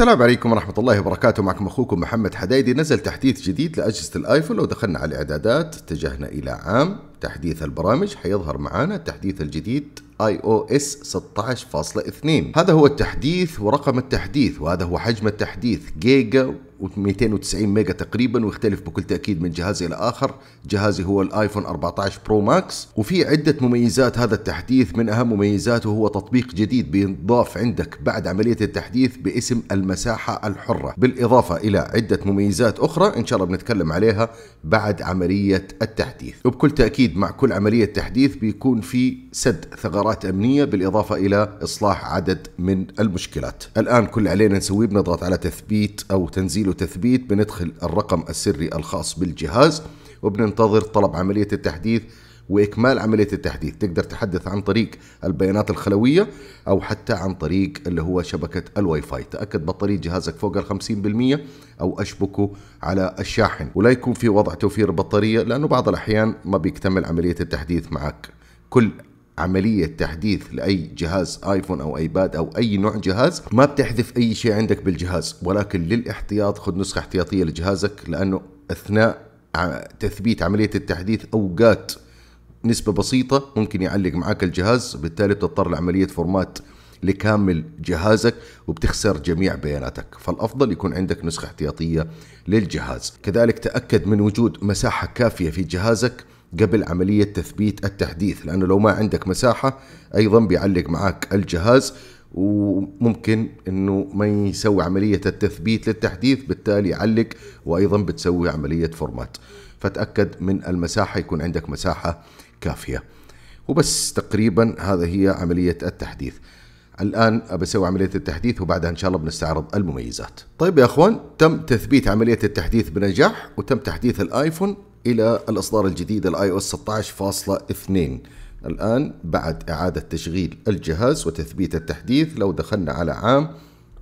السلام عليكم ورحمة الله وبركاته معكم أخوكم محمد حدايدي نزل تحديث جديد لأجهزة الآيفون لو دخلنا على الإعدادات اتجهنا إلى عام تحديث البرامج حيظهر معانا التحديث الجديد اي او اس 16.2 هذا هو التحديث ورقم التحديث وهذا هو حجم التحديث جيجا و290 ميجا تقريبا ويختلف بكل تاكيد من جهاز الى اخر جهازي هو الايفون 14 برو ماكس وفي عده مميزات هذا التحديث من اهم مميزاته هو تطبيق جديد بينضاف عندك بعد عمليه التحديث باسم المساحه الحره بالاضافه الى عده مميزات اخرى ان شاء الله بنتكلم عليها بعد عمليه التحديث وبكل تاكيد أكيد مع كل عملية تحديث بيكون في سد ثغرات أمنية بالإضافة إلى إصلاح عدد من المشكلات الآن كل علينا نسويه بنضغط على تثبيت أو تنزيل وتثبيت بندخل الرقم السري الخاص بالجهاز وبننتظر طلب عملية التحديث واكمال عمليه التحديث تقدر تحدث عن طريق البيانات الخلويه او حتى عن طريق اللي هو شبكه الواي فاي تاكد بطاريه جهازك فوق ال 50% او اشبكه على الشاحن ولا يكون في وضع توفير بطاريه لانه بعض الاحيان ما بيكتمل عمليه التحديث معك كل عملية تحديث لأي جهاز آيفون أو أيباد أو أي نوع جهاز ما بتحذف أي شيء عندك بالجهاز ولكن للاحتياط خذ نسخة احتياطية لجهازك لأنه أثناء تثبيت عملية التحديث أوقات نسبة بسيطة ممكن يعلق معاك الجهاز وبالتالي بتضطر لعملية فورمات لكامل جهازك وبتخسر جميع بياناتك فالأفضل يكون عندك نسخة احتياطية للجهاز كذلك تأكد من وجود مساحة كافية في جهازك قبل عملية تثبيت التحديث لأنه لو ما عندك مساحة أيضا بيعلق معك الجهاز وممكن انه ما يسوي عمليه التثبيت للتحديث بالتالي يعلق وايضا بتسوي عمليه فورمات فتاكد من المساحه يكون عندك مساحه كافيه وبس تقريبا هذا هي عمليه التحديث الان بسوي عمليه التحديث وبعدها ان شاء الله بنستعرض المميزات طيب يا اخوان تم تثبيت عمليه التحديث بنجاح وتم تحديث الايفون الى الاصدار الجديد الاي او اس 16.2 الان بعد اعاده تشغيل الجهاز وتثبيت التحديث لو دخلنا على عام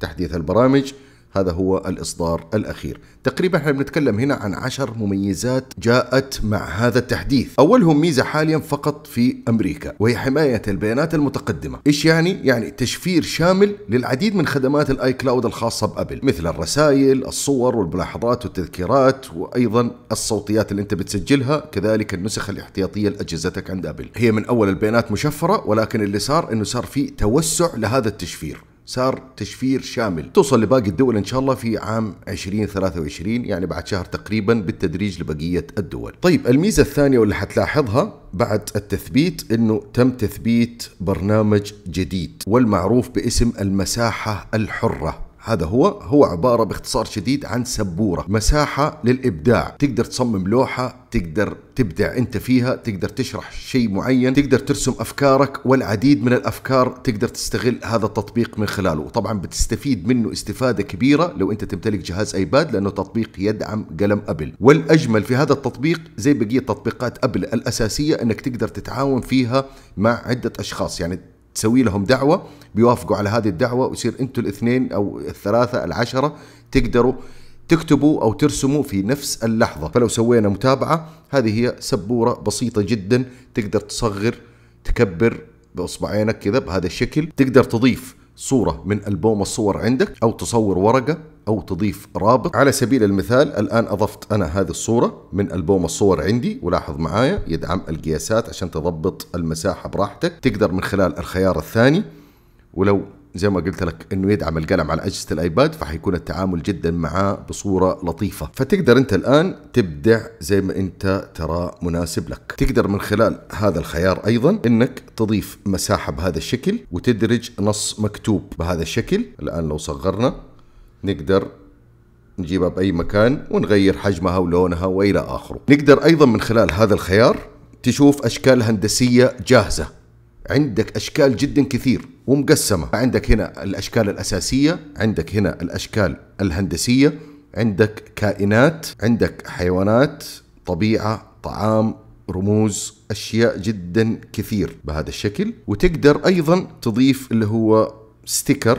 تحديث البرامج هذا هو الإصدار الأخير تقريبا احنا بنتكلم هنا عن عشر مميزات جاءت مع هذا التحديث أولهم ميزة حاليا فقط في أمريكا وهي حماية البيانات المتقدمة إيش يعني؟ يعني تشفير شامل للعديد من خدمات الآي كلاود الخاصة بأبل مثل الرسائل الصور والملاحظات والتذكيرات وأيضا الصوتيات اللي أنت بتسجلها كذلك النسخ الاحتياطية لأجهزتك عند أبل هي من أول البيانات مشفرة ولكن اللي صار أنه صار في توسع لهذا التشفير صار تشفير شامل توصل لباقي الدول ان شاء الله في عام 2023 يعني بعد شهر تقريبا بالتدريج لبقيه الدول طيب الميزه الثانيه واللي حتلاحظها بعد التثبيت انه تم تثبيت برنامج جديد والمعروف باسم المساحه الحره هذا هو هو عبارة باختصار شديد عن سبورة مساحة للإبداع تقدر تصمم لوحة تقدر تبدع انت فيها تقدر تشرح شيء معين تقدر ترسم افكارك والعديد من الافكار تقدر تستغل هذا التطبيق من خلاله وطبعا بتستفيد منه استفاده كبيره لو انت تمتلك جهاز ايباد لانه تطبيق يدعم قلم ابل والاجمل في هذا التطبيق زي بقيه تطبيقات ابل الاساسيه انك تقدر تتعاون فيها مع عده اشخاص يعني تسوي لهم دعوه بيوافقوا على هذه الدعوه ويصير انتوا الاثنين او الثلاثه العشره تقدروا تكتبوا او ترسموا في نفس اللحظه فلو سوينا متابعه هذه هي سبوره بسيطه جدا تقدر تصغر تكبر باصبعينك كذا بهذا الشكل تقدر تضيف صوره من البوم الصور عندك او تصور ورقه أو تضيف رابط على سبيل المثال الآن أضفت أنا هذه الصورة من ألبوم الصور عندي ولاحظ معايا يدعم القياسات عشان تضبط المساحة براحتك تقدر من خلال الخيار الثاني ولو زي ما قلت لك انه يدعم القلم على اجهزه الايباد فحيكون التعامل جدا معاه بصوره لطيفه فتقدر انت الان تبدع زي ما انت ترى مناسب لك تقدر من خلال هذا الخيار ايضا انك تضيف مساحه بهذا الشكل وتدرج نص مكتوب بهذا الشكل الان لو صغرنا نقدر نجيبها بأي مكان ونغير حجمها ولونها وإلى آخره نقدر أيضا من خلال هذا الخيار تشوف أشكال هندسية جاهزة عندك أشكال جدا كثير ومقسمة عندك هنا الأشكال الأساسية عندك هنا الأشكال الهندسية عندك كائنات عندك حيوانات طبيعة طعام رموز أشياء جدا كثير بهذا الشكل وتقدر أيضا تضيف اللي هو ستيكر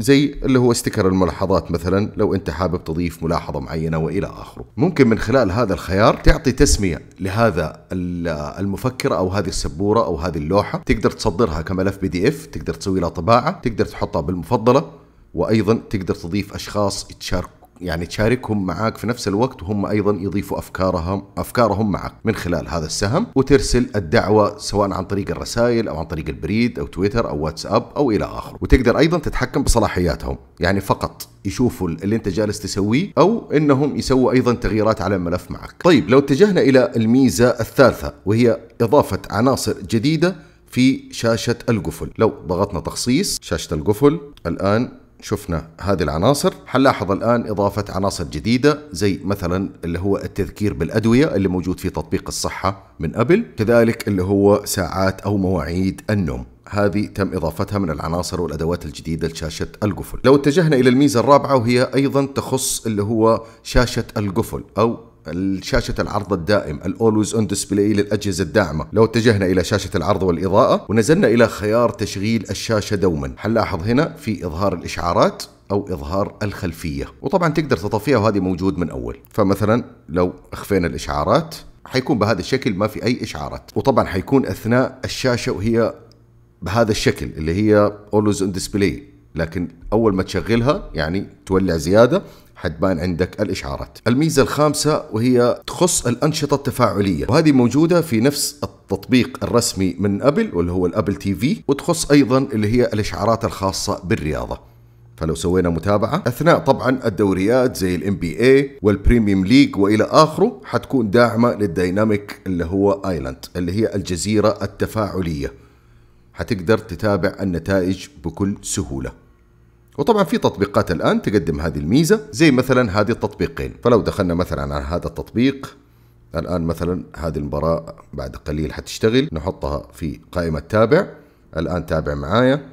زي اللي هو استكر الملاحظات مثلا لو انت حابب تضيف ملاحظه معينه والى اخره ممكن من خلال هذا الخيار تعطي تسميه لهذا المفكره او هذه السبوره او هذه اللوحه تقدر تصدرها كملف بي دي اف تقدر تسوي لها طباعه تقدر تحطها بالمفضله وايضا تقدر تضيف اشخاص يتشاركوا يعني تشاركهم معاك في نفس الوقت وهم ايضا يضيفوا افكارهم افكارهم معك من خلال هذا السهم وترسل الدعوه سواء عن طريق الرسائل او عن طريق البريد او تويتر او واتساب او الى اخره وتقدر ايضا تتحكم بصلاحياتهم يعني فقط يشوفوا اللي انت جالس تسويه او انهم يسووا ايضا تغييرات على الملف معك طيب لو اتجهنا الى الميزه الثالثه وهي اضافه عناصر جديده في شاشة القفل لو ضغطنا تخصيص شاشة القفل الآن شفنا هذه العناصر حنلاحظ الآن إضافة عناصر جديدة زي مثلا اللي هو التذكير بالأدوية اللي موجود في تطبيق الصحة من قبل كذلك اللي هو ساعات أو مواعيد النوم هذه تم إضافتها من العناصر والأدوات الجديدة لشاشة القفل لو اتجهنا إلى الميزة الرابعة وهي أيضا تخص اللي هو شاشة القفل أو شاشة العرض الدائم الأولويز أون ديسبلاي للأجهزة الداعمة لو اتجهنا إلى شاشة العرض والإضاءة ونزلنا إلى خيار تشغيل الشاشة دوما حنلاحظ هنا في إظهار الإشعارات او اظهار الخلفيه وطبعا تقدر تطفيها وهذه موجود من اول فمثلا لو اخفينا الاشعارات حيكون بهذا الشكل ما في اي اشعارات وطبعا حيكون اثناء الشاشه وهي بهذا الشكل اللي هي اولوز اون ديسبلاي لكن اول ما تشغلها يعني تولع زياده حتبان عندك الإشعارات الميزة الخامسة وهي تخص الأنشطة التفاعلية وهذه موجودة في نفس التطبيق الرسمي من أبل واللي هو الأبل تي في وتخص أيضا اللي هي الإشعارات الخاصة بالرياضة فلو سوينا متابعة أثناء طبعا الدوريات زي الام بي اي والبريميوم ليج وإلى آخره حتكون داعمة للديناميك اللي هو ايلاند اللي هي الجزيرة التفاعلية حتقدر تتابع النتائج بكل سهوله وطبعا في تطبيقات الآن تقدم هذه الميزة زي مثلا هذه التطبيقين فلو دخلنا مثلا على هذا التطبيق الآن مثلا هذه المباراة بعد قليل حتشتغل نحطها في قائمة تابع الآن تابع معايا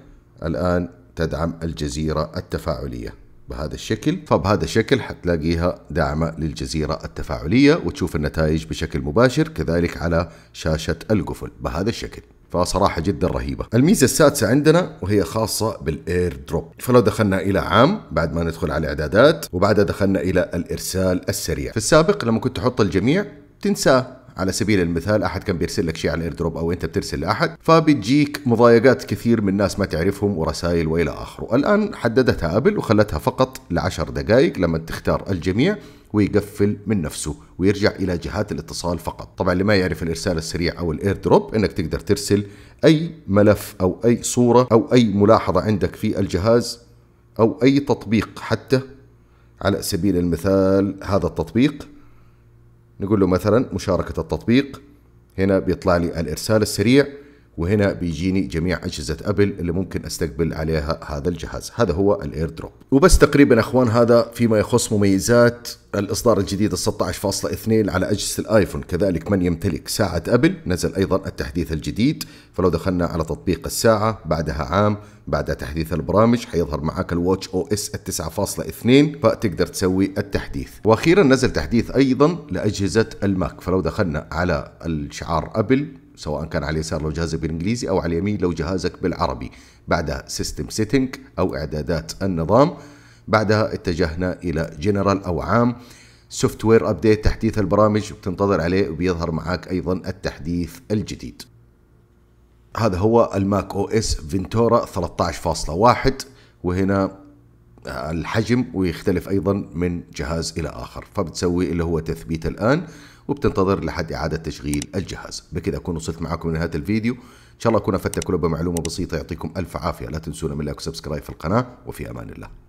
الآن تدعم الجزيرة التفاعلية بهذا الشكل فبهذا الشكل حتلاقيها داعمة للجزيرة التفاعلية وتشوف النتائج بشكل مباشر كذلك على شاشة القفل بهذا الشكل فصراحه جدا رهيبه الميزه السادسه عندنا وهي خاصه بالاير دروب فلو دخلنا الى عام بعد ما ندخل على الاعدادات وبعدها دخلنا الى الارسال السريع في السابق لما كنت تحط الجميع تنساه على سبيل المثال احد كان بيرسل لك شيء على الايردروب او انت بترسل لاحد فبتجيك مضايقات كثير من ناس ما تعرفهم ورسائل والى اخره الان حددتها ابل وخلتها فقط لعشر دقائق لما تختار الجميع ويقفل من نفسه ويرجع الى جهات الاتصال فقط طبعا اللي ما يعرف الارسال السريع او الايردروب انك تقدر ترسل اي ملف او اي صوره او اي ملاحظه عندك في الجهاز او اي تطبيق حتى على سبيل المثال هذا التطبيق نقول له مثلا مشاركة التطبيق هنا بيطلع لي الإرسال السريع وهنا بيجيني جميع أجهزة أبل اللي ممكن أستقبل عليها هذا الجهاز هذا هو الاير دروب وبس تقريبا أخوان هذا فيما يخص مميزات الإصدار الجديد 16.2 على أجهزة الآيفون كذلك من يمتلك ساعة أبل نزل أيضا التحديث الجديد فلو دخلنا على تطبيق الساعة بعدها عام بعد تحديث البرامج حيظهر معك الواتش او اس 9.2 فتقدر تسوي التحديث واخيرا نزل تحديث ايضا لاجهزه الماك فلو دخلنا على الشعار ابل سواء كان على اليسار لو جهازك بالانجليزي او على اليمين لو جهازك بالعربي بعدها سيستم سيتنج او اعدادات النظام بعدها اتجهنا الى جنرال او عام سوفت وير ابديت تحديث البرامج بتنتظر عليه وبيظهر معك ايضا التحديث الجديد هذا هو الماك او اس فينتورا 13.1 وهنا الحجم ويختلف ايضا من جهاز الى اخر فبتسوي اللي هو تثبيت الان وبتنتظر لحد اعاده تشغيل الجهاز بكذا اكون وصلت معكم لنهايه الفيديو ان شاء الله اكون افدتكم بمعلومه بسيطه يعطيكم الف عافيه لا تنسونا من لايك وسبسكرايب في القناه وفي امان الله